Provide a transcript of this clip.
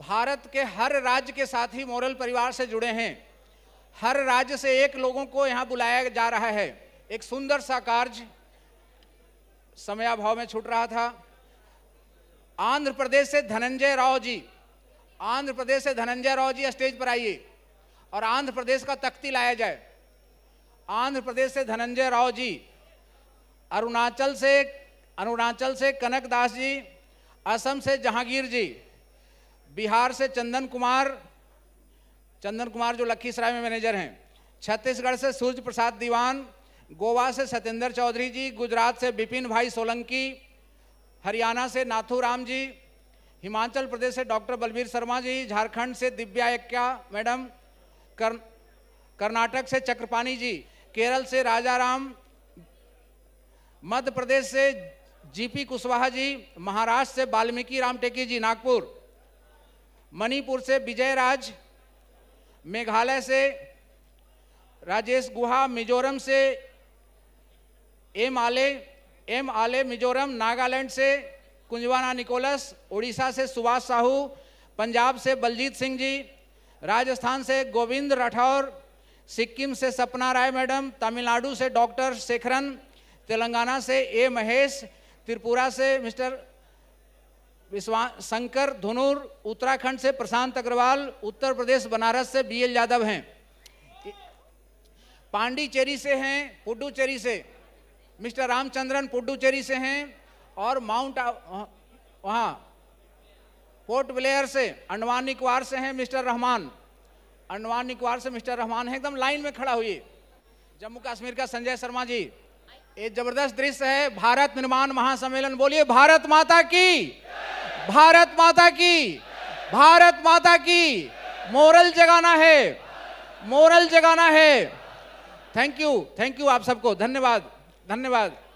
भारत के हर राज्य के साथ ही मोरल परिवार से जुड़े हैं हर राज्य से एक लोगों को यहाँ बुलाया जा रहा है एक सुंदर सा कार्य समयाभाव में छूट रहा था आंध्र प्रदेश से धनंजय राव जी आंध्र प्रदेश से धनंजय राव जी स्टेज पर आइए और आंध्र प्रदेश का तख्ती लाया जाए आंध्र प्रदेश से धनंजय राव जी अरुणाचल से अरुणाचल से कनक दास जी असम से जहांगीर जी बिहार से चंदन कुमार चंदन कुमार जो लखीसराय में मैनेजर हैं छत्तीसगढ़ से सूर्य प्रसाद दीवान गोवा से सत्येंद्र चौधरी जी गुजरात से बिपिन भाई सोलंकी हरियाणा से नाथू राम जी हिमाचल प्रदेश से डॉक्टर बलबीर शर्मा जी झारखंड से दिव्या एक्या मैडम कर्नाटक से चक्रपाणी जी केरल से राजा राम मध्य प्रदेश से जीपी कुशवाहा जी महाराष्ट्र से वाल्मीकि राम टेकी जी नागपुर मणिपुर से विजय राज मेघालय से राजेश गुहा मिजोरम से एम आले एम आले मिजोरम नागालैंड से कुंजवाना निकोलस उड़ीसा से सुभाष साहू पंजाब से बलजीत सिंह जी राजस्थान से गोविंद राठौर सिक्किम से सपना राय मैडम तमिलनाडु से डॉक्टर शेखरन तेलंगाना से ए महेश त्रिपुरा से मिस्टर विश्वा शंकर धुनूर उत्तराखंड से प्रशांत अग्रवाल उत्तर प्रदेश बनारस से बी एल यादव हैं पांडिचेरी से हैं पुडुचेरी से मिस्टर रामचंद्रन पुडुचेरी से हैं और माउंट वहाँ पोर्ट ब्लेयर से अंडमान निकवार से हैं मिस्टर रहमान अंडमान निकवार से मिस्टर रहमान है एकदम लाइन में खड़ा हुई जम्मू कश्मीर का संजय शर्मा जी एक जबरदस्त दृश्य है भारत निर्माण महासम्मेलन बोलिए भारत माता की भारत माता की भारत माता की मोरल जगाना है मोरल जगाना है थैंक यू थैंक यू आप सबको धन्यवाद धन्यवाद